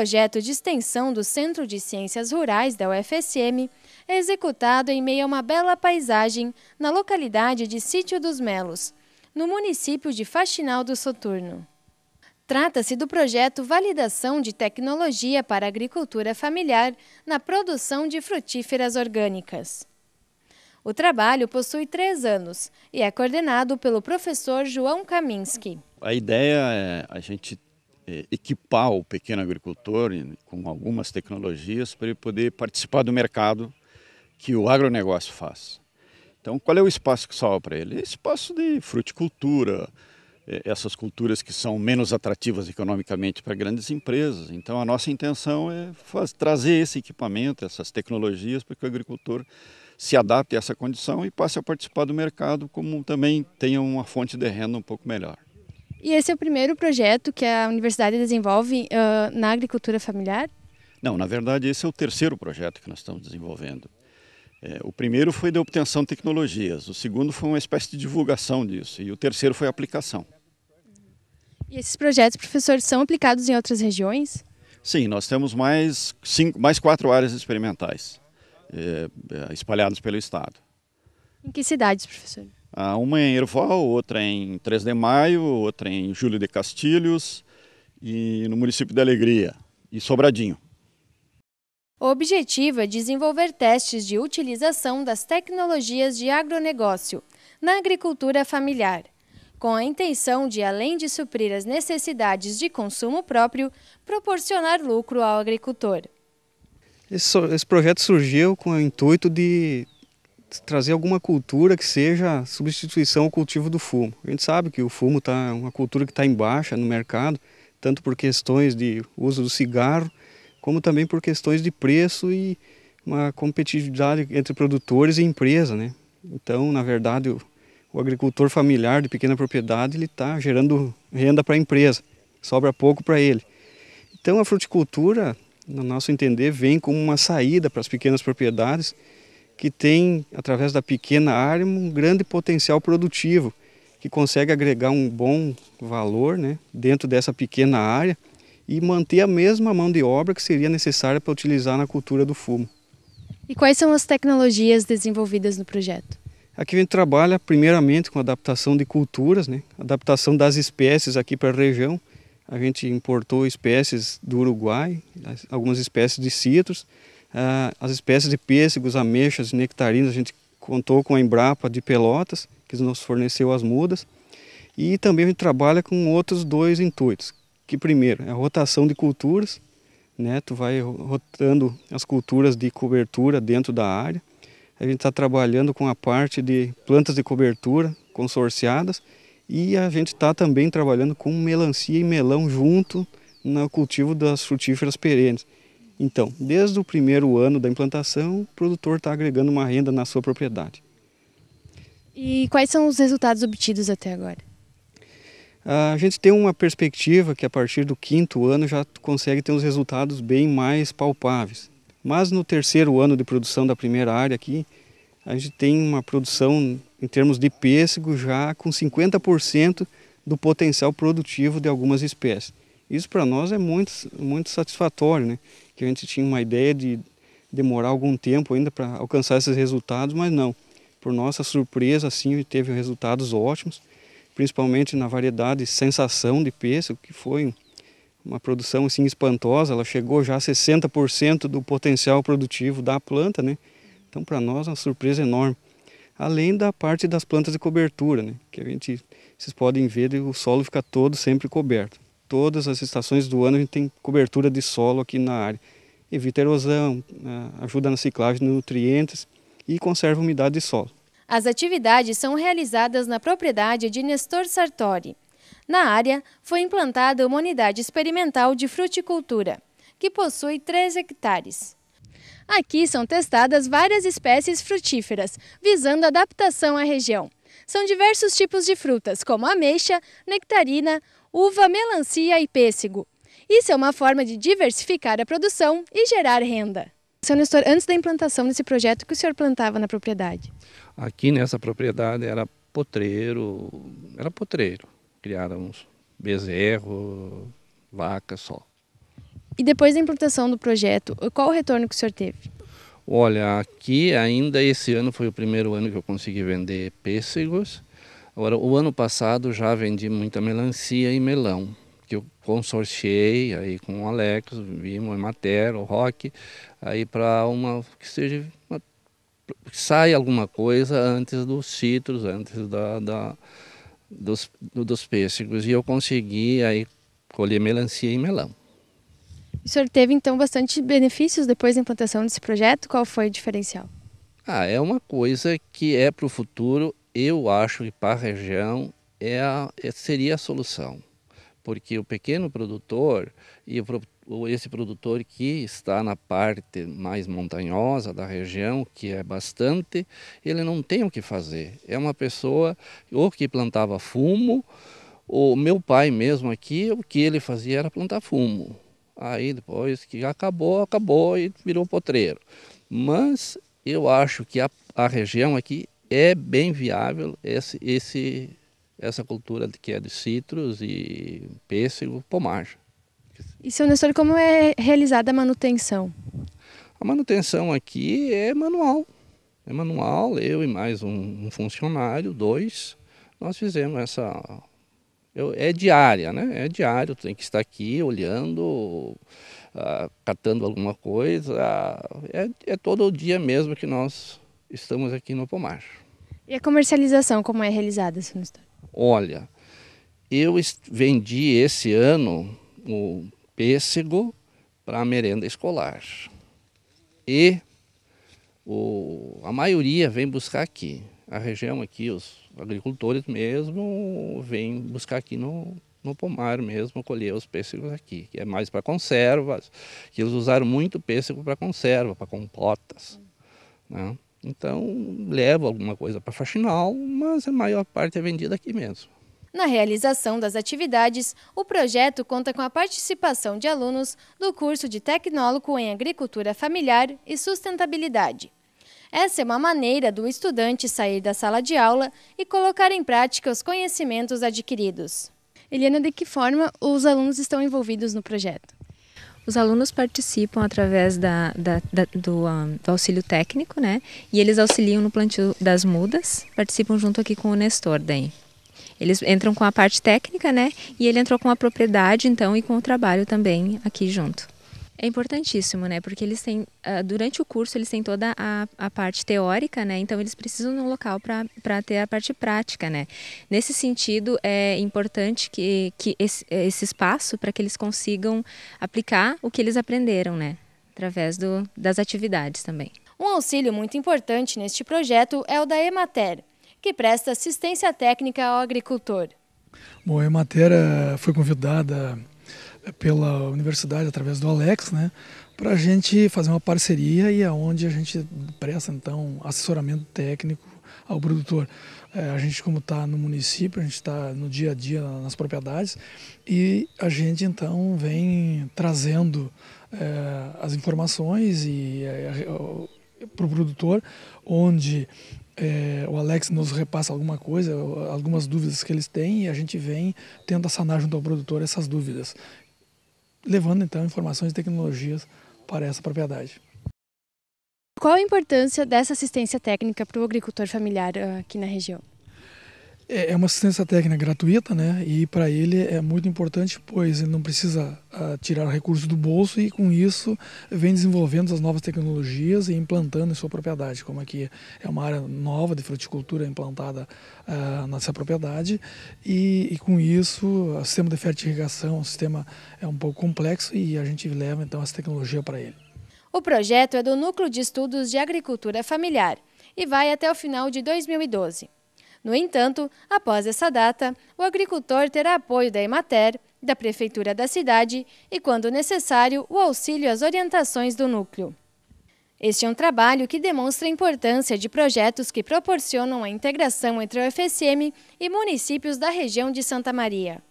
projeto de extensão do Centro de Ciências Rurais da UFSM, é executado em meio a uma bela paisagem na localidade de Sítio dos Melos, no município de Faxinal do Soturno. Trata-se do projeto Validação de Tecnologia para Agricultura Familiar na Produção de Frutíferas Orgânicas. O trabalho possui três anos e é coordenado pelo professor João Kaminski. A ideia é a gente é, equipar o pequeno agricultor com algumas tecnologias para ele poder participar do mercado que o agronegócio faz. Então, qual é o espaço que sobra para ele? É espaço de fruticultura, é, essas culturas que são menos atrativas economicamente para grandes empresas. Então, a nossa intenção é fazer, trazer esse equipamento, essas tecnologias, para que o agricultor se adapte a essa condição e passe a participar do mercado, como também tenha uma fonte de renda um pouco melhor. E esse é o primeiro projeto que a universidade desenvolve uh, na agricultura familiar? Não, na verdade, esse é o terceiro projeto que nós estamos desenvolvendo. É, o primeiro foi de obtenção de tecnologias, o segundo foi uma espécie de divulgação disso, e o terceiro foi aplicação. E esses projetos, professor, são aplicados em outras regiões? Sim, nós temos mais, cinco, mais quatro áreas experimentais é, é espalhadas pelo Estado. Em que cidades, professor? Ah, uma é em Erval, outra é em 3 de Maio, outra é em Júlio de Castilhos e no município da Alegria e Sobradinho. O objetivo é desenvolver testes de utilização das tecnologias de agronegócio na agricultura familiar, com a intenção de, além de suprir as necessidades de consumo próprio, proporcionar lucro ao agricultor. Esse, esse projeto surgiu com o intuito de trazer alguma cultura que seja substituição ao cultivo do fumo. A gente sabe que o fumo tá é uma cultura que está em baixa no mercado, tanto por questões de uso do cigarro, como também por questões de preço e uma competitividade entre produtores e empresa, né? Então, na verdade, o, o agricultor familiar de pequena propriedade ele está gerando renda para a empresa, sobra pouco para ele. Então, a fruticultura, no nosso entender, vem como uma saída para as pequenas propriedades que tem, através da pequena área, um grande potencial produtivo, que consegue agregar um bom valor né, dentro dessa pequena área e manter a mesma mão de obra que seria necessária para utilizar na cultura do fumo. E quais são as tecnologias desenvolvidas no projeto? Aqui a gente trabalha primeiramente com adaptação de culturas, né? adaptação das espécies aqui para a região. A gente importou espécies do Uruguai, algumas espécies de citros, ah, as espécies de pêssegos, ameixas, nectarinas, a gente contou com a Embrapa de Pelotas, que nos forneceu as mudas, e também a gente trabalha com outros dois intuitos, que primeiro é a rotação de culturas, né? tu vai rotando as culturas de cobertura dentro da área, a gente está trabalhando com a parte de plantas de cobertura consorciadas e a gente está também trabalhando com melancia e melão junto no cultivo das frutíferas perenes. Então, desde o primeiro ano da implantação, o produtor está agregando uma renda na sua propriedade. E quais são os resultados obtidos até agora? A gente tem uma perspectiva que a partir do quinto ano já consegue ter uns resultados bem mais palpáveis. Mas no terceiro ano de produção da primeira área aqui, a gente tem uma produção em termos de pêssego já com 50% do potencial produtivo de algumas espécies. Isso para nós é muito, muito satisfatório, né? Que a gente tinha uma ideia de demorar algum tempo ainda para alcançar esses resultados, mas não. Por nossa surpresa, assim, teve resultados ótimos, principalmente na variedade Sensação de Pêssego, que foi uma produção assim espantosa, ela chegou já a 60% do potencial produtivo da planta, né? Então, para nós, é uma surpresa enorme. Além da parte das plantas de cobertura, né? Que a gente, vocês podem ver, o solo fica todo sempre coberto todas as estações do ano a gente tem cobertura de solo aqui na área. Evita erosão, né, ajuda na ciclagem de nutrientes e conserva a umidade de solo. As atividades são realizadas na propriedade de Nestor Sartori. Na área, foi implantada uma unidade experimental de fruticultura, que possui 3 hectares. Aqui são testadas várias espécies frutíferas, visando adaptação à região. São diversos tipos de frutas, como ameixa, nectarina, uva, melancia e pêssego. Isso é uma forma de diversificar a produção e gerar renda. Seu Nestor, antes da implantação desse projeto, o que o senhor plantava na propriedade? Aqui nessa propriedade era potreiro, era potreiro. Criaram uns bezerro, vaca só. E depois da implantação do projeto, qual o retorno que o senhor teve? Olha, aqui ainda esse ano foi o primeiro ano que eu consegui vender pêssegos Agora, o ano passado já vendi muita melancia e melão, que eu consorciei aí com o Alex, vimos em Mater, o Rock, aí para uma que seja uma, que saia alguma coisa antes dos citros, antes da, da dos, dos pêssegos. E eu consegui aí colher melancia e melão. O senhor teve então bastante benefícios depois da implantação desse projeto? Qual foi o diferencial? Ah, é uma coisa que é para o futuro eu acho que para a região é a, é, seria a solução, porque o pequeno produtor e o, esse produtor que está na parte mais montanhosa da região, que é bastante, ele não tem o que fazer. É uma pessoa ou que plantava fumo, o meu pai mesmo aqui, o que ele fazia era plantar fumo. Aí depois que acabou, acabou e virou potreiro. Mas eu acho que a, a região aqui é bem viável esse, esse, essa cultura que é de citros e pêssego, pomar. E, seu Nestor, como é realizada a manutenção? A manutenção aqui é manual. É manual, eu e mais um, um funcionário, dois, nós fizemos essa... Eu, é diária, né? É diário, tem que estar aqui olhando, ah, catando alguma coisa. Ah, é, é todo o dia mesmo que nós estamos aqui no pomar. E a comercialização, como é realizada, senhor Olha, eu vendi esse ano o pêssego para a merenda escolar. E o, a maioria vem buscar aqui. A região aqui, os agricultores mesmo, vêm buscar aqui no, no pomar mesmo, colher os pêssegos aqui, que é mais para conservas, que eles usaram muito pêssego para conserva, para compotas. Né? Então, levo alguma coisa para faxinal, mas a maior parte é vendida aqui mesmo. Na realização das atividades, o projeto conta com a participação de alunos do curso de Tecnólogo em Agricultura Familiar e Sustentabilidade. Essa é uma maneira do estudante sair da sala de aula e colocar em prática os conhecimentos adquiridos. Eliana, de que forma os alunos estão envolvidos no projeto? Os alunos participam através da, da, da do, um, ah, do, auxílio técnico, né? E eles auxiliam no plantio das mudas, participam junto aqui com o Nestor daí. Eles entram com a parte técnica, né? E ele entrou com a propriedade, então, e com o trabalho também aqui junto é importantíssimo, né? Porque eles têm, ah, durante o curso, eles têm toda a, a parte teórica, né? Então, eles precisam de um local para ter a parte prática, né? Nesse sentido, é importante que, que esse, esse espaço para que eles consigam aplicar o que eles aprenderam, né? Através do, das atividades também. Um auxílio muito importante neste projeto é o da Emater, que presta assistência técnica ao agricultor. Bom, a Emater eh, foi convidada pela universidade através do Alex, né? Para a gente fazer uma parceria e aonde é a gente presta então assessoramento técnico ao produtor. É, a gente como está no município, a gente está no dia a dia nas propriedades e a gente então vem trazendo é, as informações e para é, é, o produtor, onde é, o Alex nos repassa alguma coisa, algumas dúvidas que eles têm e a gente vem tenta sanar junto ao produtor essas dúvidas, levando então informações e tecnologias para essa propriedade. Qual a importância dessa assistência técnica para o agricultor familiar ah, aqui na região? É, é uma assistência técnica gratuita, né? E para ele é muito importante, pois ele não precisa uh, tirar recursos do bolso e com isso vem desenvolvendo as novas tecnologias e implantando em sua propriedade. Como aqui é uma área nova de fruticultura implantada uh, ah, na sua propriedade e, e, com isso o sistema de fertirrigação, o sistema é um pouco complexo e a gente leva então essa tecnologia para ele. O projeto é do Núcleo de Estudos de Agricultura Familiar e vai até o final de 2012. No entanto, após essa data, o agricultor terá apoio da Emater, da Prefeitura da cidade e, quando necessário, o auxílio às orientações do núcleo. Este é um trabalho que demonstra a importância de projetos que proporcionam a integração entre o FSM e municípios da região de Santa Maria.